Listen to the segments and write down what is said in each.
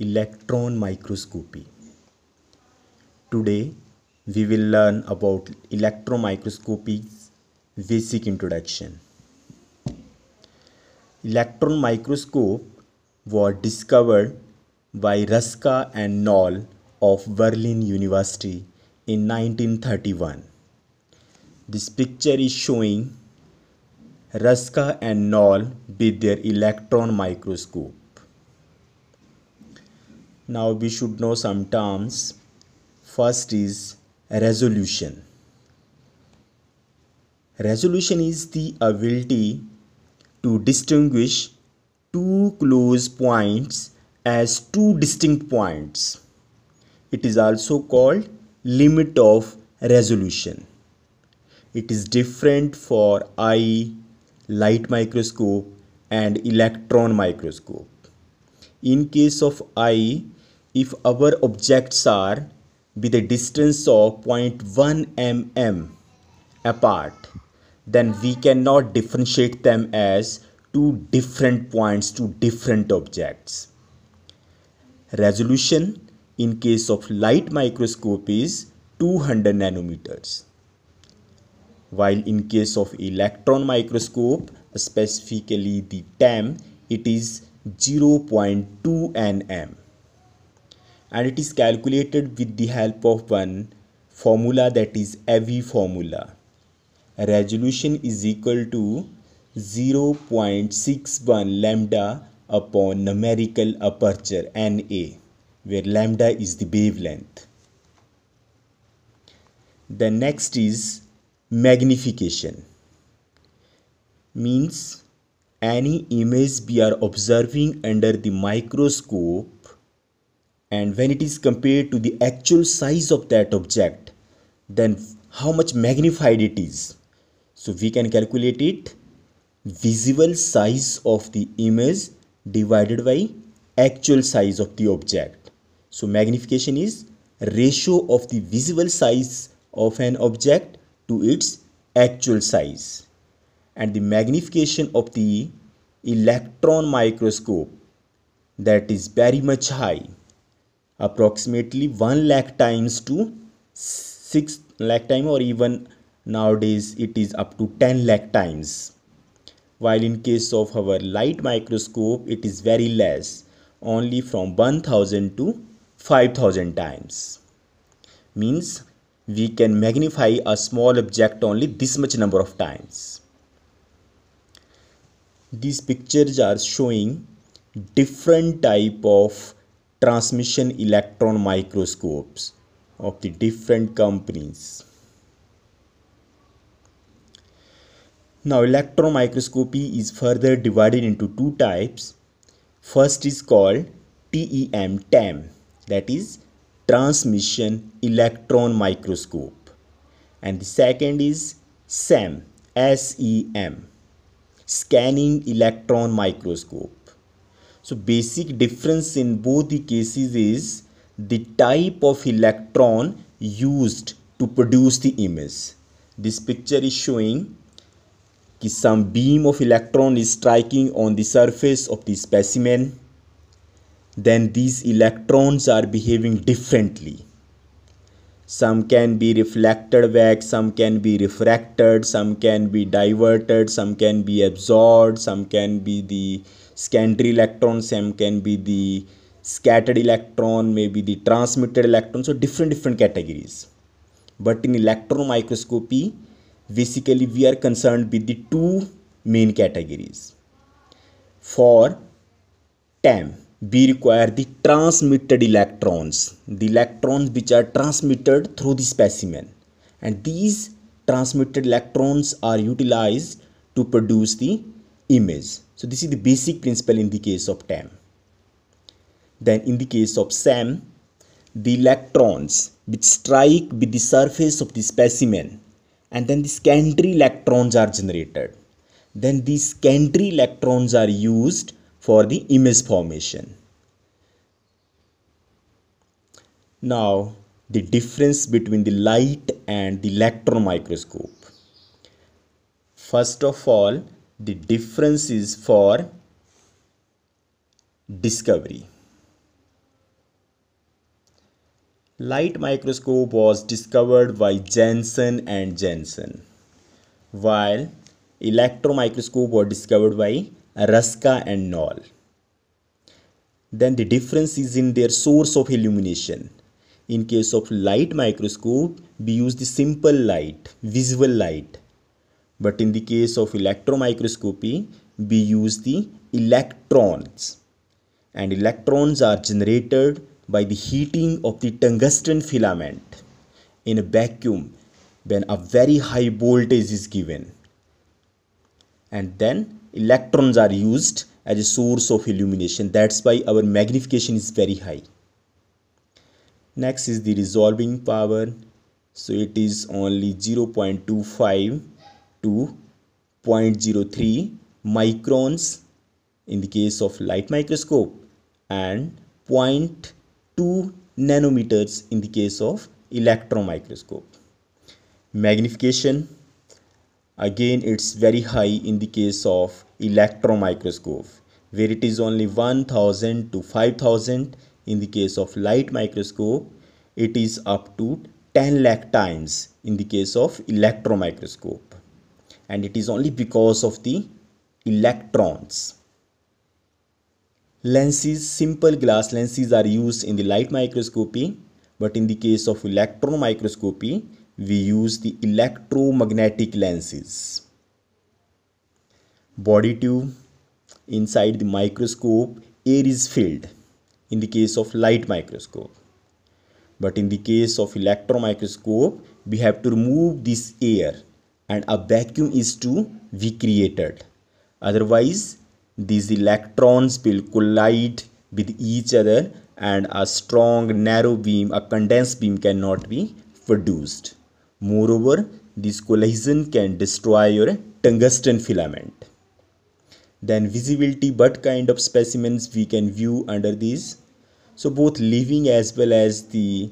electron microscopy. Today we will learn about electron microscopy's basic introduction. Electron microscope was discovered by Ruska and Noll of Berlin University in 1931. This picture is showing Ruska and Noll with their electron microscope. Now we should know some terms. First is resolution. Resolution is the ability to distinguish two close points as two distinct points. It is also called limit of resolution. It is different for eye, light microscope and electron microscope. In case of eye, if our objects are with a distance of 0.1 mm apart then we cannot differentiate them as two different points two different objects resolution in case of light microscope is 200 nanometers while in case of electron microscope specifically the TEM, it is 0.2 nm and it is calculated with the help of one formula that is AVI formula. Resolution is equal to 0.61 lambda upon numerical aperture Na where lambda is the wavelength. The next is magnification means any image we are observing under the microscope and when it is compared to the actual size of that object then how much magnified it is so we can calculate it visible size of the image divided by actual size of the object so magnification is ratio of the visible size of an object to its actual size and the magnification of the electron microscope that is very much high approximately 1 lakh times to 6 lakh time or even nowadays it is up to 10 lakh times while in case of our light microscope it is very less only from 1000 to 5000 times means we can magnify a small object only this much number of times these pictures are showing different type of transmission electron microscopes of the different companies. Now electron microscopy is further divided into two types. First is called TEM TEM that is transmission electron microscope and the second is SEM SEM scanning electron microscope so basic difference in both the cases is the type of electron used to produce the image. This picture is showing that some beam of electron is striking on the surface of the specimen. Then these electrons are behaving differently some can be reflected back some can be refracted some can be diverted some can be absorbed some can be the scattered electron some can be the scattered electron maybe the transmitted electron so different different categories but in electron microscopy basically we are concerned with the two main categories for TAM we require the transmitted electrons the electrons which are transmitted through the specimen and these transmitted electrons are utilized to produce the image so this is the basic principle in the case of TAM then in the case of SAM the electrons which strike with the surface of the specimen and then the secondary electrons are generated then these secondary electrons are used for the image formation. Now the difference between the light and the electron microscope. First of all the difference is for discovery. Light microscope was discovered by Jensen and Jensen while electron microscope was discovered by Rasca and Knoll. Then the difference is in their source of illumination. In case of light microscope, we use the simple light, visible light. But in the case of electron microscopy, we use the electrons. And electrons are generated by the heating of the tungsten filament in a vacuum when a very high voltage is given. And then electrons are used as a source of illumination that's why our magnification is very high next is the resolving power so it is only 0.25 to 0.03 microns in the case of light microscope and 0.2 nanometers in the case of electron microscope magnification Again, it's very high in the case of electron microscope where it is only 1000 to 5000 in the case of light microscope it is up to 10 lakh times in the case of electron microscope and it is only because of the electrons lenses simple glass lenses are used in the light microscopy but in the case of electron microscopy we use the electromagnetic lenses. Body tube inside the microscope air is filled in the case of light microscope. But in the case of electron microscope we have to remove this air and a vacuum is to be created. Otherwise these electrons will collide with each other and a strong narrow beam a condensed beam cannot be produced Moreover, this collision can destroy your tungsten filament. Then visibility, what kind of specimens we can view under these? So both living as well as the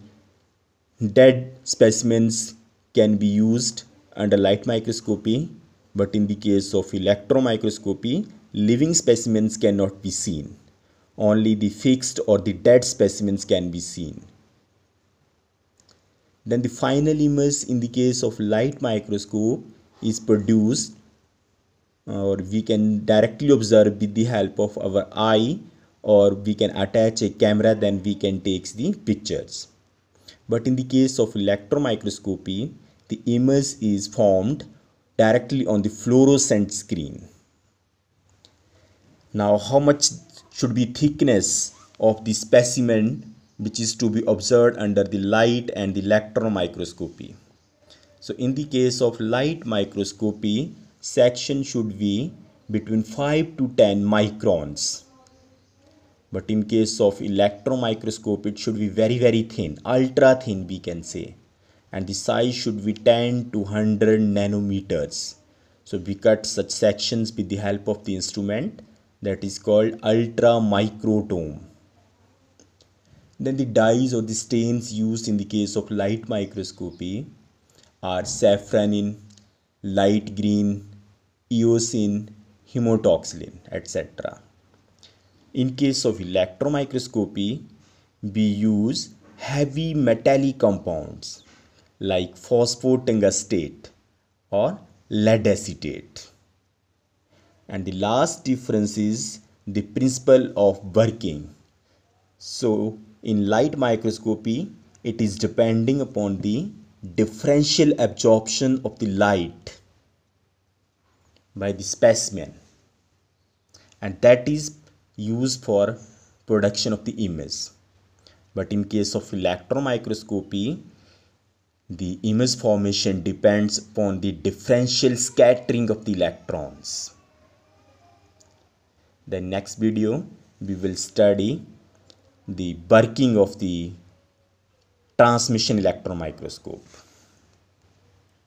dead specimens can be used under light microscopy. But in the case of electron microscopy, living specimens cannot be seen. Only the fixed or the dead specimens can be seen then the final image in the case of light microscope is produced or we can directly observe with the help of our eye or we can attach a camera then we can take the pictures but in the case of electron microscopy the image is formed directly on the fluorescent screen now how much should be thickness of the specimen which is to be observed under the light and the electron microscopy. So in the case of light microscopy, section should be between 5 to 10 microns. But in case of electron microscope, it should be very, very thin, ultra thin we can say. And the size should be 10 to 100 nanometers. So we cut such sections with the help of the instrument that is called ultra microtome. Then the dyes or the stains used in the case of light microscopy are safranin, light green, eosin, hemotoxylin, etc. In case of electron microscopy, we use heavy metallic compounds like phosphotungstate or lead acetate. And the last difference is the principle of working. So in light microscopy it is depending upon the differential absorption of the light by the specimen and that is used for production of the image but in case of electron microscopy the image formation depends upon the differential scattering of the electrons the next video we will study the bulking of the transmission electron microscope.